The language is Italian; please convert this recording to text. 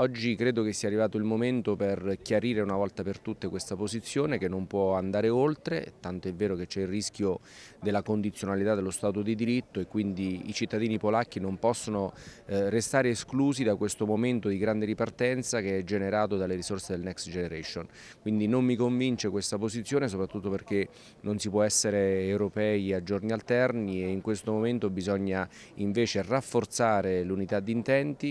Oggi credo che sia arrivato il momento per chiarire una volta per tutte questa posizione che non può andare oltre, tanto è vero che c'è il rischio della condizionalità dello Stato di diritto e quindi i cittadini polacchi non possono eh, restare esclusi da questo momento di grande ripartenza che è generato dalle risorse del Next Generation. Quindi non mi convince questa posizione soprattutto perché non si può essere europei a giorni alterni e in questo momento bisogna invece rafforzare l'unità di intenti